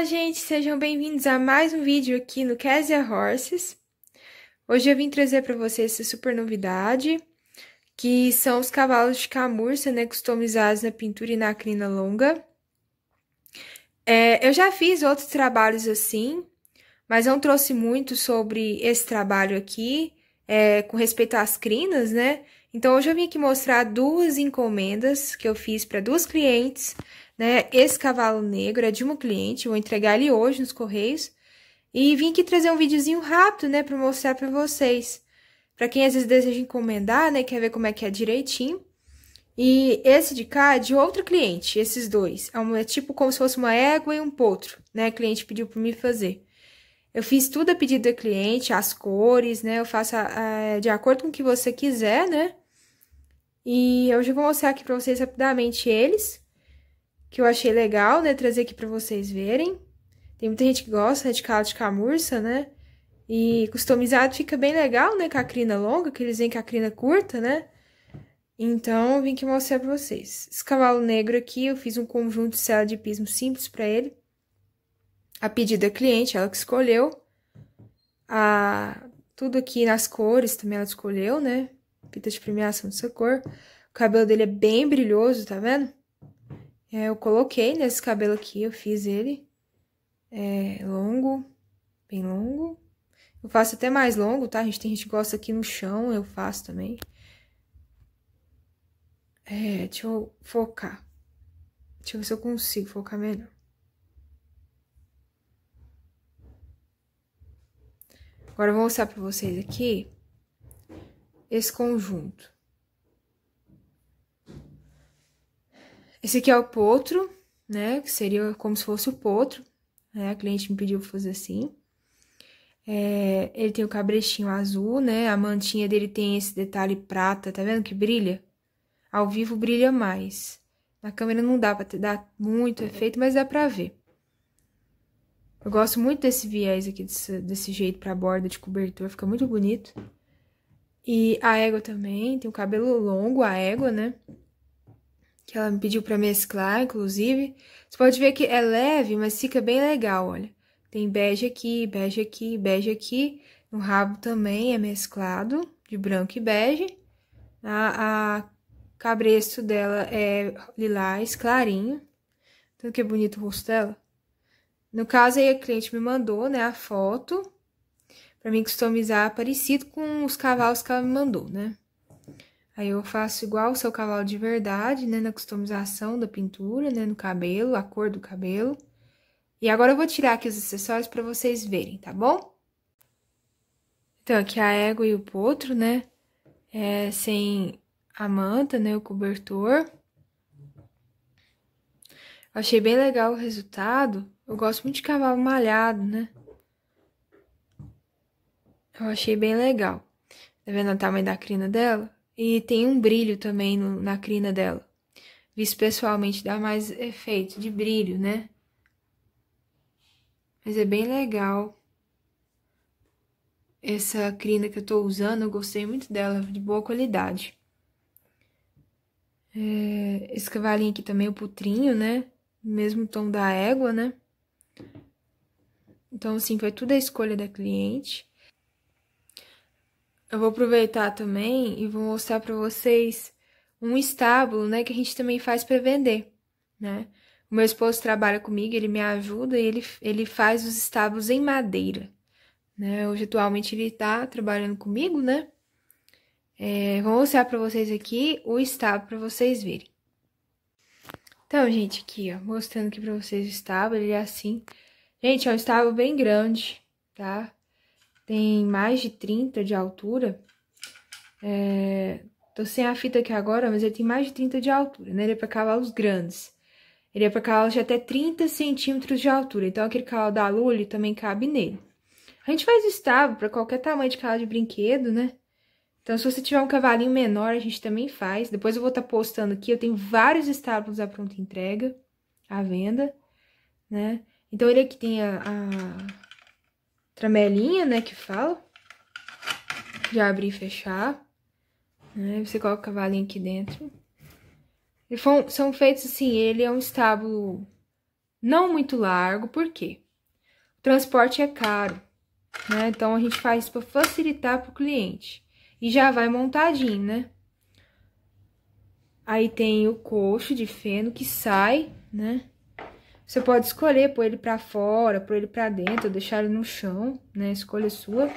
Olá, gente! Sejam bem-vindos a mais um vídeo aqui no Casia Horses. Hoje eu vim trazer para vocês essa super novidade, que são os cavalos de camurça, né, customizados na pintura e na crina longa. É, eu já fiz outros trabalhos assim, mas não trouxe muito sobre esse trabalho aqui, é, com respeito às crinas, né? Então, hoje eu vim aqui mostrar duas encomendas que eu fiz para duas clientes, né? Esse cavalo negro é de uma cliente, vou entregar ele hoje nos correios. E vim aqui trazer um videozinho rápido, né, para mostrar para vocês. Para quem às vezes deseja encomendar, né, quer ver como é que é direitinho. E esse de cá é de outro cliente, esses dois. É, é tipo como se fosse uma égua e um potro, né? A cliente pediu para mim fazer. Eu fiz tudo a pedido da cliente, as cores, né? Eu faço a, a, de acordo com o que você quiser, né? E hoje eu vou mostrar aqui pra vocês rapidamente eles, que eu achei legal, né, trazer aqui pra vocês verem. Tem muita gente que gosta né, de calo de camurça, né? E customizado fica bem legal, né, com a crina longa, que eles vêm com a crina curta, né? Então, eu vim aqui mostrar pra vocês. Esse cavalo negro aqui, eu fiz um conjunto de cela de pismo simples pra ele. A pedido cliente, ela que escolheu. A... Tudo aqui nas cores também ela escolheu, né? fita de premiação dessa cor. O cabelo dele é bem brilhoso, tá vendo? É, eu coloquei nesse cabelo aqui, eu fiz ele. É longo, bem longo. Eu faço até mais longo, tá? A gente tem gente que gosta aqui no chão, eu faço também. É, deixa eu focar. Deixa eu ver se eu consigo focar melhor. Agora eu vou mostrar pra vocês aqui esse conjunto. Esse aqui é o potro, né? Que seria como se fosse o potro, né? A cliente me pediu pra fazer assim. É, ele tem o cabrechinho azul, né? A mantinha dele tem esse detalhe prata, tá vendo que brilha? Ao vivo brilha mais. Na câmera não dá pra ter, dá muito efeito, mas dá pra ver. Eu gosto muito desse viés aqui, desse, desse jeito pra borda de cobertura, fica muito bonito. E a égua também, tem o cabelo longo, a égua, né? Que ela me pediu para mesclar, inclusive. Você pode ver que é leve, mas fica bem legal, olha. Tem bege aqui, bege aqui, bege aqui. No rabo também é mesclado, de branco e bege. A, a cabresto dela é lilás, clarinho. Tanto que é bonito o rosto dela. No caso, aí a cliente me mandou, né, a foto para mim customizar parecido com os cavalos que ela me mandou, né? Aí eu faço igual o seu cavalo de verdade, né, na customização da pintura, né, no cabelo, a cor do cabelo. E agora eu vou tirar aqui os acessórios para vocês verem, tá bom? Então, aqui a égua e o potro, né, é, sem a manta, né, o cobertor. achei bem legal o resultado. Eu gosto muito de cavalo malhado, né? Eu achei bem legal. Tá vendo o tamanho da crina dela? E tem um brilho também no, na crina dela. Visto pessoalmente dá mais efeito de brilho, né? Mas é bem legal. Essa crina que eu tô usando, eu gostei muito dela, de boa qualidade. É, esse cavalinho aqui também, o putrinho, né? Mesmo tom da égua, né? Então, assim, foi tudo a escolha da cliente. Eu vou aproveitar também e vou mostrar para vocês um estábulo, né, que a gente também faz para vender, né? O meu esposo trabalha comigo, ele me ajuda e ele, ele faz os estábulos em madeira, né? Hoje, atualmente, ele está trabalhando comigo, né? É, vou mostrar para vocês aqui o estábulo para vocês verem. Então, gente, aqui, ó, mostrando aqui para vocês o estábulo, ele é assim. Gente, é um estábulo bem grande, tá? tem mais de 30 de altura. É, tô sem a fita aqui agora, mas ele tem mais de 30 de altura, né? Ele é para cavalos grandes. Ele é para cavalos de até 30 centímetros de altura. Então, aquele cavalo da Lully também cabe nele. A gente faz o estavo para qualquer tamanho de cavalo de brinquedo, né? Então, se você tiver um cavalinho menor, a gente também faz. Depois eu vou estar tá postando aqui. Eu tenho vários estábulos à pronta entrega, à venda, né? Então, ele aqui é tem a, a tramelinha, né, que fala. De abrir e fechar. Né? Você coloca o cavalinho aqui dentro. E são feitos assim, ele é um estábulo não muito largo, por quê? O transporte é caro, né? Então, a gente faz isso para facilitar para o cliente. E já vai montadinho, né? Aí tem o coxo de feno que sai, né? Você pode escolher pôr ele pra fora, pôr ele pra dentro, deixar ele no chão, né? Escolha sua.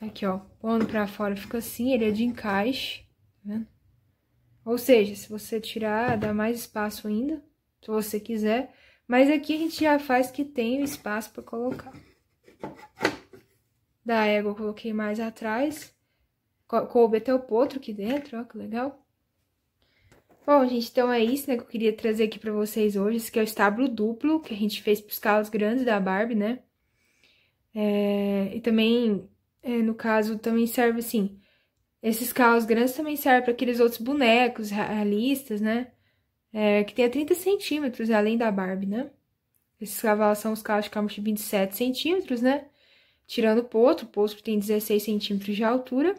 Aqui, ó, pondo pra fora fica assim, ele é de encaixe, tá vendo? Ou seja, se você tirar, dá mais espaço ainda, se você quiser. Mas aqui a gente já faz que tem o espaço pra colocar. Da égua eu coloquei mais atrás. Coube até o potro aqui dentro, ó, que legal. Bom, gente, então é isso, né, que eu queria trazer aqui pra vocês hoje. Esse aqui é o estábulo duplo que a gente fez pros carros grandes da Barbie, né? É, e também, é, no caso, também serve, assim, esses carros grandes também servem para aqueles outros bonecos realistas, né? É, que tem a 30 centímetros, além da Barbie, né? Esses cavalos são os carros de campo de 27 centímetros, né? Tirando o potro, o potro tem 16 centímetros de altura.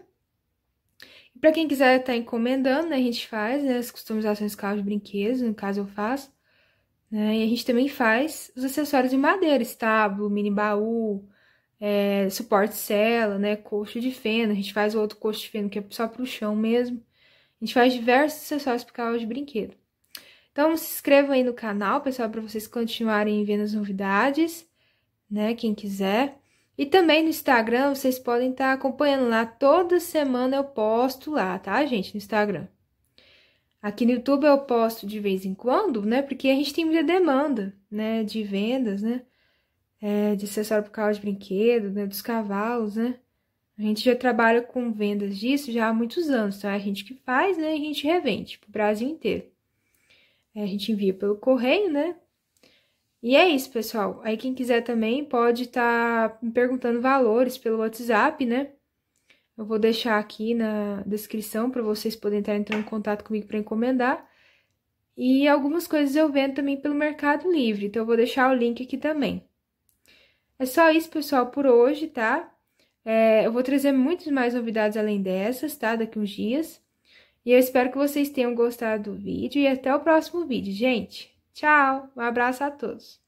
Para quem quiser estar tá encomendando, né, a gente faz né, as customizações de carro de brinquedos, no caso eu faço. Né, e a gente também faz os acessórios de madeira, estábulo, mini baú, é, suporte cela, né, coxo de feno. A gente faz o outro coxo de feno que é só para o chão mesmo. A gente faz diversos acessórios para carro de brinquedo. Então se inscrevam aí no canal, pessoal, para vocês continuarem vendo as novidades, né, quem quiser. E também no Instagram, vocês podem estar tá acompanhando lá. Toda semana eu posto lá, tá, gente? No Instagram. Aqui no YouTube eu posto de vez em quando, né? Porque a gente tem muita demanda, né? De vendas, né? É, de acessório para causa de brinquedo, né? Dos cavalos, né? A gente já trabalha com vendas disso já há muitos anos, tá? É A gente que faz, né? E A gente revende para o Brasil inteiro. É, a gente envia pelo correio, né? E é isso, pessoal. Aí quem quiser também pode estar tá me perguntando valores pelo WhatsApp, né? Eu vou deixar aqui na descrição para vocês poderem estar entrando em contato comigo para encomendar. E algumas coisas eu vendo também pelo Mercado Livre, então eu vou deixar o link aqui também. É só isso, pessoal, por hoje, tá? É, eu vou trazer muitas mais novidades além dessas, tá? Daqui uns dias. E eu espero que vocês tenham gostado do vídeo e até o próximo vídeo, gente! Tchau, um abraço a todos.